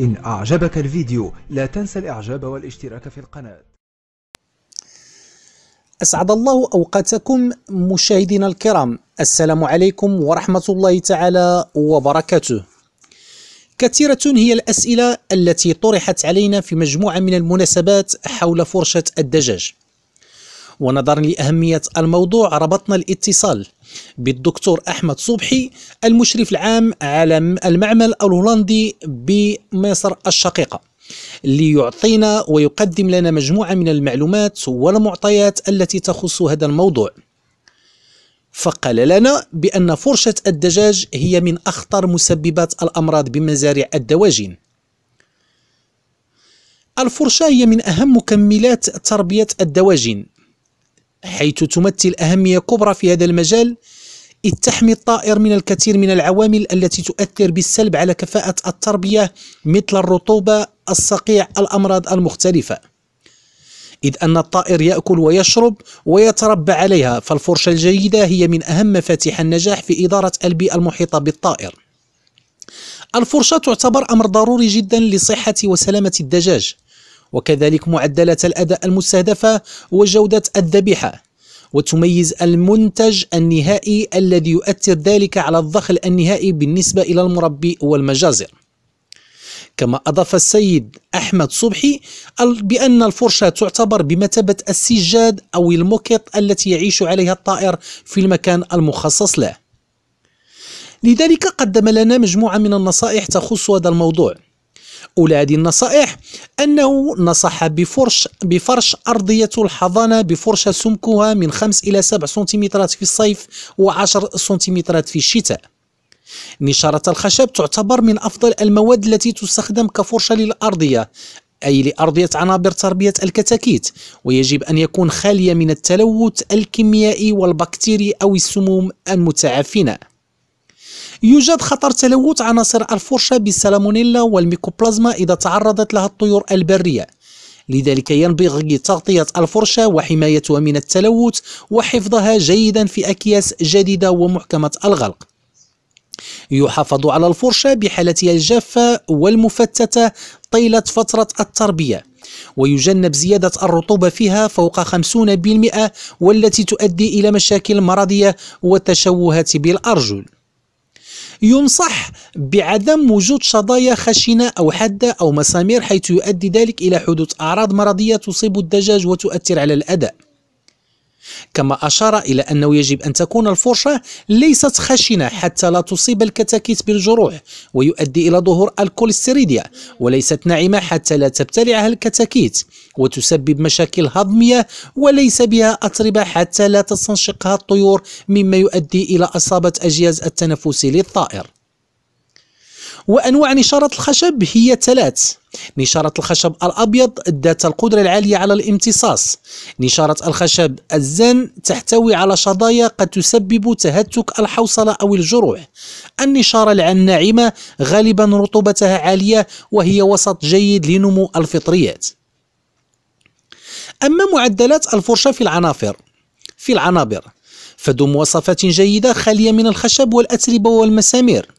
إن أعجبك الفيديو لا تنسى الإعجاب والاشتراك في القناة أسعد الله أوقاتكم مشاهدينا الكرام السلام عليكم ورحمة الله تعالى وبركاته كثيرة هي الأسئلة التي طرحت علينا في مجموعة من المناسبات حول فرشة الدجاج ونظرا لأهمية الموضوع ربطنا الاتصال بالدكتور أحمد صبحي المشرف العام على المعمل الهولندي بمصر الشقيقة ليعطينا ويقدم لنا مجموعة من المعلومات والمعطيات التي تخص هذا الموضوع فقال لنا بأن فرشة الدجاج هي من أخطر مسببات الأمراض بمزارع الدواجن الفرشة هي من أهم مكملات تربية الدواجن حيث تمثل أهمية كبرى في هذا المجال إذ تحمي الطائر من الكثير من العوامل التي تؤثر بالسلب على كفاءة التربية مثل الرطوبة الصقيع الأمراض المختلفة إذ أن الطائر يأكل ويشرب ويتربى عليها فالفرشة الجيدة هي من أهم مفاتيح النجاح في إدارة البيئة المحيطة بالطائر الفرشة تعتبر أمر ضروري جدا لصحة وسلامة الدجاج وكذلك معدلات الأداء المستهدفة وجودة الذبيحة وتميز المنتج النهائي الذي يؤثر ذلك على الضخ النهائي بالنسبة إلى المربي والمجازر كما أضاف السيد أحمد صبحي بأن الفرشاة تعتبر بمثابة السجاد أو الموكيط التي يعيش عليها الطائر في المكان المخصص له لذلك قدم لنا مجموعة من النصائح تخص هذا الموضوع أولى هذه النصائح أنه نصح بفرش بفرش أرضية الحضانة بفرشة سمكها من 5 إلى 7 سنتيمترات في الصيف و10 سنتيمترات في الشتاء نشارة الخشب تعتبر من أفضل المواد التي تستخدم كفرشة للأرضية أي لأرضية عنابر تربية الكتاكيت ويجب أن يكون خالية من التلوث الكيميائي والبكتيري أو السموم المتعفنة يوجد خطر تلوث عناصر الفرشة بالسالمونيلا والميكوبلازما إذا تعرضت لها الطيور البرية لذلك ينبغي تغطية الفرشة وحمايتها من التلوث وحفظها جيدا في أكياس جديدة ومحكمة الغلق يحافظ على الفرشة بحالتها الجافة والمفتتة طيلة فترة التربية ويجنب زيادة الرطوبة فيها فوق 50% والتي تؤدي إلى مشاكل مرضية والتشوهات بالأرجل ينصح بعدم وجود شظايا خشنة أو حادة أو مسامير حيث يؤدي ذلك إلى حدوث أعراض مرضية تصيب الدجاج وتؤثر على الأداء كما أشار إلى أنه يجب أن تكون الفرشة ليست خشنة حتى لا تصيب الكتاكيت بالجروح ويؤدي إلى ظهور الكوليستريديا وليست ناعمة حتى لا تبتلعها الكتاكيت وتسبب مشاكل هضمية وليس بها أتربة حتى لا تستنشقها الطيور مما يؤدي إلى إصابة أجهزة التنفس للطائر وأنواع نشارة الخشب هي ثلاث نشارة الخشب الأبيض ذات القدرة العالية على الامتصاص نشارة الخشب الزن تحتوي على شظايا قد تسبب تهتك الحوصلة أو الجروح النشارة الناعمة غالبا رطوبتها عالية وهي وسط جيد لنمو الفطريات أما معدلات الفرشة في العنافر في العنابر فدم مواصفات جيدة خالية من الخشب والأتربة والمسامير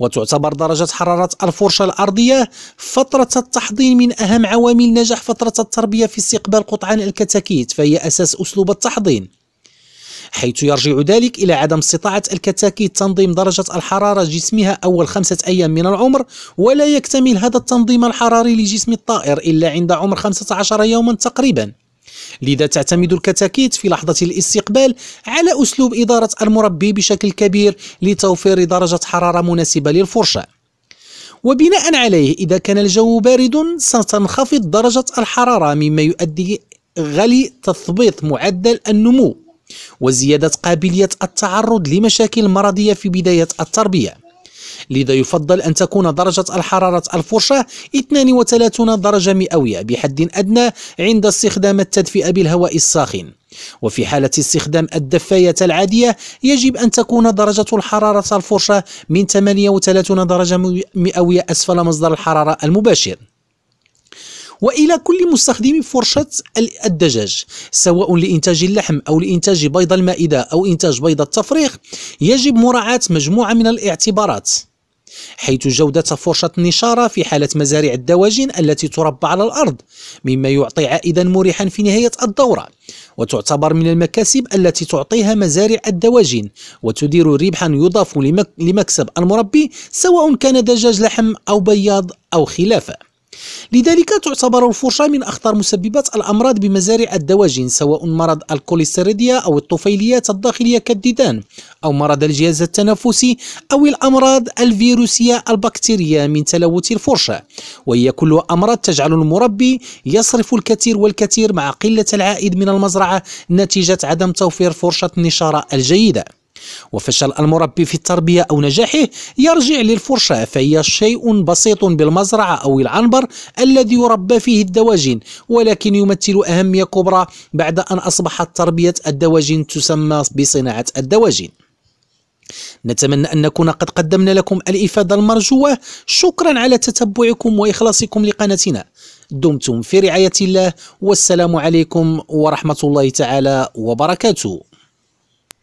وتعتبر درجة حرارة الفرشة الأرضية فترة التحضين من أهم عوامل نجاح فترة التربية في استقبال قطعان الكتاكيت فهي أساس أسلوب التحضين حيث يرجع ذلك إلى عدم استطاعة الكتاكيت تنظيم درجة الحرارة جسمها أول خمسة أيام من العمر ولا يكتمل هذا التنظيم الحراري لجسم الطائر إلا عند عمر 15 يوما تقريباً لذا تعتمد الكتاكيت في لحظة الاستقبال على أسلوب إدارة المربي بشكل كبير لتوفير درجة حرارة مناسبة للفرشة وبناء عليه إذا كان الجو بارد ستنخفض درجة الحرارة مما يؤدي غلي تثبيط معدل النمو وزيادة قابلية التعرض لمشاكل مرضية في بداية التربية لذا يفضل أن تكون درجة الحرارة الفرشاة 32 درجة مئوية بحد أدنى عند استخدام التدفئة بالهواء الساخن وفي حالة استخدام الدفاية العادية يجب أن تكون درجة الحرارة الفرشة من 38 درجة مئوية أسفل مصدر الحرارة المباشر والى كل مستخدم فرشه الدجاج سواء لانتاج اللحم او لانتاج بيض المائده او انتاج بيض التفريخ يجب مراعاه مجموعه من الاعتبارات حيث جودة فرشة النشارة في حالة مزارع الدواجن التي تربى على الأرض مما يعطي عائدا مريحا في نهاية الدورة وتعتبر من المكاسب التي تعطيها مزارع الدواجن وتدير ربحا يضاف لمكسب المربي سواء كان دجاج لحم أو بياض أو خلافه لذلك تعتبر الفرشاة من أخطر مسببات الأمراض بمزارع الدواجن سواء مرض الكوليستيريديا أو الطفيليات الداخلية كالديدان أو مرض الجهاز التنفسي أو الأمراض الفيروسية البكتيرية من تلوث الفرشاة وهي كل أمراض تجعل المربي يصرف الكثير والكثير مع قلة العائد من المزرعة نتيجة عدم توفير فرشة النشارة الجيدة وفشل المربي في التربية أو نجاحه يرجع للفرشاة فهي شيء بسيط بالمزرعة أو العنبر الذي يربى فيه الدواجن ولكن يمثل أهمية كبرى بعد أن أصبحت تربية الدواجن تسمى بصناعة الدواجن نتمنى أن نكون قد قدمنا لكم الإفادة المرجوة شكرا على تتبعكم وإخلاصكم لقناتنا دمتم في رعاية الله والسلام عليكم ورحمة الله تعالى وبركاته